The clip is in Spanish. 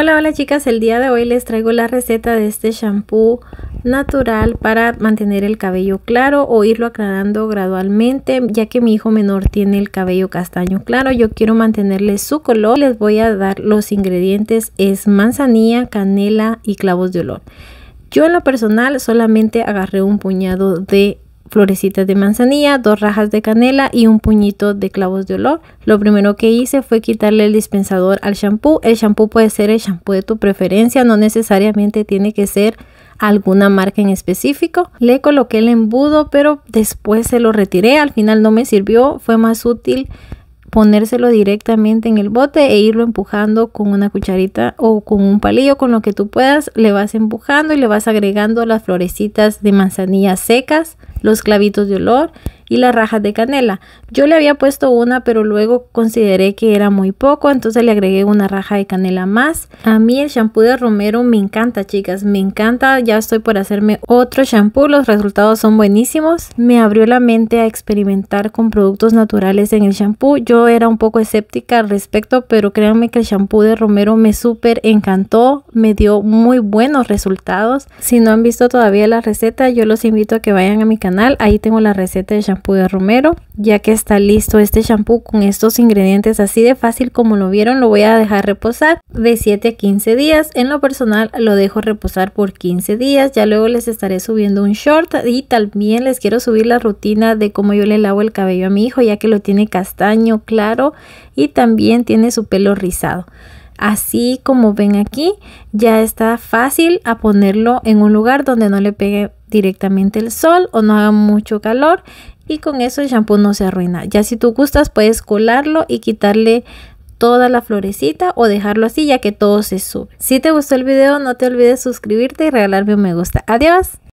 Hola, hola chicas, el día de hoy les traigo la receta de este shampoo natural para mantener el cabello claro o irlo aclarando gradualmente ya que mi hijo menor tiene el cabello castaño claro yo quiero mantenerle su color les voy a dar los ingredientes es manzanilla canela y clavos de olor yo en lo personal solamente agarré un puñado de florecitas de manzanilla, dos rajas de canela y un puñito de clavos de olor. Lo primero que hice fue quitarle el dispensador al shampoo. El shampoo puede ser el shampoo de tu preferencia, no necesariamente tiene que ser alguna marca en específico. Le coloqué el embudo, pero después se lo retiré. Al final no me sirvió, fue más útil ponérselo directamente en el bote e irlo empujando con una cucharita o con un palillo, con lo que tú puedas, le vas empujando y le vas agregando las florecitas de manzanilla secas los clavitos de olor y las rajas de canela. Yo le había puesto una, pero luego consideré que era muy poco, entonces le agregué una raja de canela más. A mí el shampoo de romero me encanta, chicas, me encanta. Ya estoy por hacerme otro shampoo, los resultados son buenísimos. Me abrió la mente a experimentar con productos naturales en el shampoo. Yo era un poco escéptica al respecto, pero créanme que el shampoo de romero me súper encantó, me dio muy buenos resultados. Si no han visto todavía la receta, yo los invito a que vayan a mi canal Ahí tengo la receta de shampoo de romero. Ya que está listo este shampoo con estos ingredientes así de fácil como lo vieron, lo voy a dejar reposar de 7 a 15 días. En lo personal lo dejo reposar por 15 días. Ya luego les estaré subiendo un short y también les quiero subir la rutina de cómo yo le lavo el cabello a mi hijo ya que lo tiene castaño claro y también tiene su pelo rizado así como ven aquí ya está fácil a ponerlo en un lugar donde no le pegue directamente el sol o no haga mucho calor y con eso el champú no se arruina. Ya si tú gustas puedes colarlo y quitarle toda la florecita o dejarlo así ya que todo se sube. Si te gustó el video no te olvides suscribirte y regalarme un me gusta. Adiós.